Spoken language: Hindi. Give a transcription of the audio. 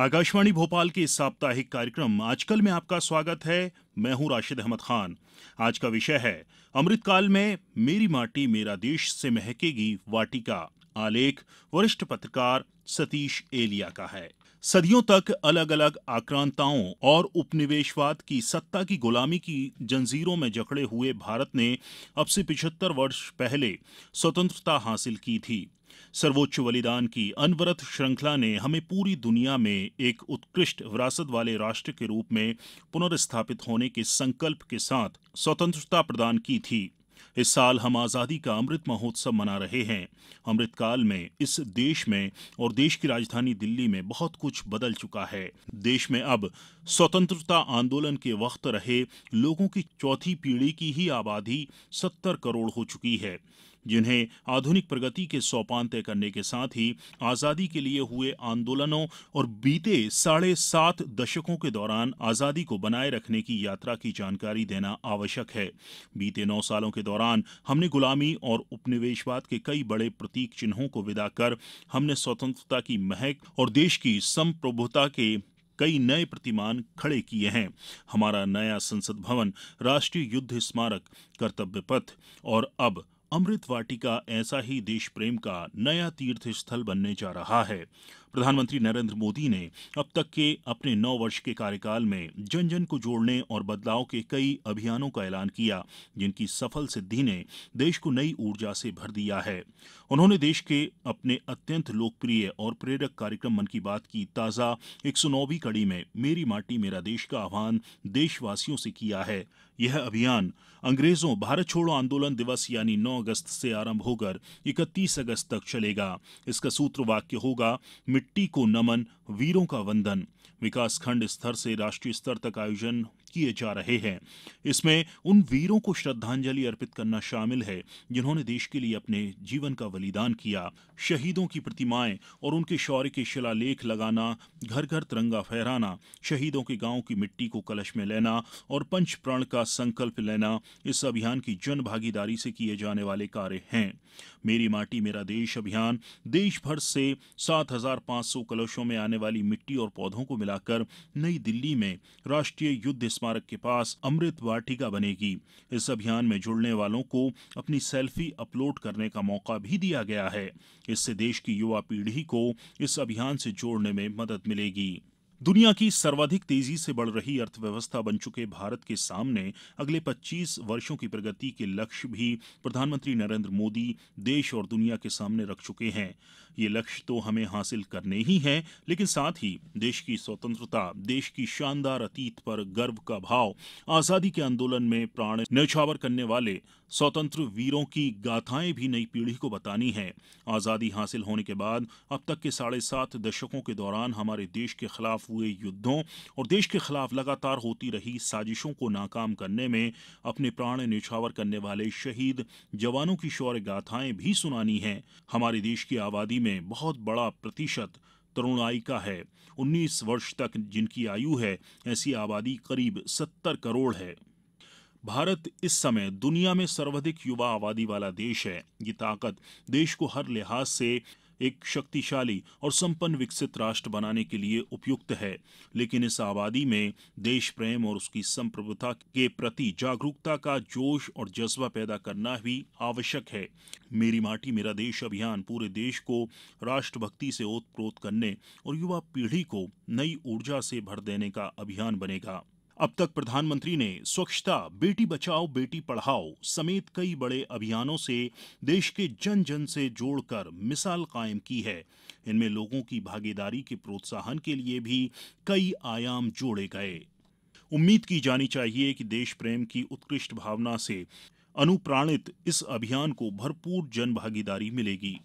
आकाशवाणी भोपाल के इस साप्ताहिक कार्यक्रम आजकल में आपका स्वागत है मैं हूं राशिद अहमद खान आज का विषय है अमृतकाल में मेरी माटी मेरा देश से महकेगी वाटिका आलेख वरिष्ठ पत्रकार सतीश एलिया का है सदियों तक अलग अलग आक्रांताओं और उपनिवेशवाद की सत्ता की गुलामी की जंजीरों में जकड़े हुए भारत ने अब से पिछहत्तर वर्ष पहले स्वतंत्रता हासिल की थी सर्वोच्च बलिदान की अनवरत श्रृंखला ने हमें पूरी दुनिया में एक उत्कृष्ट विरासत वाले राष्ट्र के रूप में पुनर्स्थापित होने के संकल्प के साथ स्वतंत्रता प्रदान की थी इस साल हम आज़ादी का अमृत महोत्सव मना रहे हैं अमृतकाल में इस देश में और देश की राजधानी दिल्ली में बहुत कुछ बदल चुका है देश में अब स्वतंत्रता आंदोलन के वक्त रहे लोगों की चौथी पीढ़ी की ही आबादी सत्तर करोड़ हो चुकी है जिन्हें आधुनिक प्रगति के सोपान तय करने के साथ ही आजादी के लिए हुए आंदोलनों और बीते साढ़े सात दशकों के दौरान आजादी को बनाए रखने की यात्रा की जानकारी देना आवश्यक है बीते नौ सालों के दौरान हमने गुलामी और उपनिवेशवाद के कई बड़े प्रतीक चिन्हों को विदा कर हमने स्वतंत्रता की महक और देश की संप्रभुता के कई नए प्रतिमान खड़े किए हैं हमारा नया संसद भवन राष्ट्रीय युद्ध स्मारक कर्तव्य पथ और अब अमृत वाटिका ऐसा ही देश प्रेम का नया तीर्थ स्थल बनने जा रहा है प्रधानमंत्री नरेन्द्र मोदी ने अब तक के अपने नौ वर्ष के कार्यकाल में जन जन को जोड़ने और बदलाव के कई अभियानों का ऐलान किया जिनकी सफल सिद्धि ने देश को नई ऊर्जा से भर दिया है उन्होंने देश के अपने अत्यंत लोकप्रिय और प्रेरक कार्यक्रम मन की बात की ताजा एक कड़ी में मेरी माटी मेरा देश का आह्वान देशवासियों से किया है यह अभियान अंग्रेजों भारत छोड़ो आंदोलन दिवस यानी 9 अगस्त से आरंभ होकर 31 अगस्त तक चलेगा इसका सूत्र वाक्य होगा मिट्टी को नमन वीरों का वंदन विकासखंड स्तर से राष्ट्रीय स्तर तक आयोजन किए जा रहे हैं इसमें उन वीरों को श्रद्धांजलि अर्पित करना शामिल है जिन्होंने देश के लिए अपने जीवन का बलिदान किया शहीदों की प्रतिमाएं और उनके शौर्य के शिलालेख लगाना घर घर तिरंगा फहराना शहीदों के गांव की मिट्टी को कलश में लेना और पंच प्रण का संकल्प लेना इस अभियान की जन भागीदारी से किए जाने वाले कार्य हैं मेरी माटी मेरा देश अभियान देश भर से 7500 कलशों में आने वाली मिट्टी और पौधों को मिलाकर नई दिल्ली में राष्ट्रीय युद्ध स्मारक के पास अमृत वाटिका बनेगी इस अभियान में जुड़ने वालों को अपनी सेल्फी अपलोड करने का मौका भी दिया गया है इससे देश की युवा पीढ़ी को इस अभियान से जोड़ने में मदद मिलेगी दुनिया की सर्वाधिक तेजी से बढ़ रही अर्थव्यवस्था बन चुके भारत के सामने अगले 25 वर्षों की प्रगति के लक्ष्य भी प्रधानमंत्री नरेंद्र मोदी देश और दुनिया के सामने रख चुके हैं ये लक्ष्य तो हमें हासिल करने ही हैं लेकिन साथ ही देश की स्वतंत्रता देश की शानदार अतीत पर गर्व का भाव आजादी के आंदोलन में प्राण न्यौछावर करने वाले स्वतंत्र वीरों की गाथाएं भी नई पीढ़ी को बतानी है आजादी हासिल होने के बाद अब तक के साढ़े सात दशकों के दौरान हमारे देश के खिलाफ हुए युद्धों और देश के खिलाफ लगातार होती रही साजिशों को नाकाम करने में अपने प्राण निछावर करने वाले शहीद जवानों की शौर्य गाथाएं भी सुनानी हैं हमारे देश की आबादी में बहुत बड़ा प्रतिशत तरुणाई का है 19 वर्ष तक जिनकी आयु है ऐसी आबादी करीब 70 करोड़ है भारत इस समय दुनिया में सर्वाधिक युवा आबादी वाला देश है ये ताकत देश को हर लिहाज से एक शक्तिशाली और संपन्न विकसित राष्ट्र बनाने के लिए उपयुक्त है लेकिन इस आबादी में देश प्रेम और उसकी संप्रभुता के प्रति जागरूकता का जोश और जज्बा पैदा करना भी आवश्यक है मेरी माटी मेरा देश अभियान पूरे देश को राष्ट्रभक्ति से ओतप्रोत करने और युवा पीढ़ी को नई ऊर्जा से भर देने का अभियान बनेगा अब तक प्रधानमंत्री ने स्वच्छता बेटी बचाओ बेटी पढ़ाओ समेत कई बड़े अभियानों से देश के जन जन से जोड़कर मिसाल कायम की है इनमें लोगों की भागीदारी के प्रोत्साहन के लिए भी कई आयाम जोड़े गए उम्मीद की जानी चाहिए कि देश प्रेम की उत्कृष्ट भावना से अनुप्राणित इस अभियान को भरपूर जन भागीदारी मिलेगी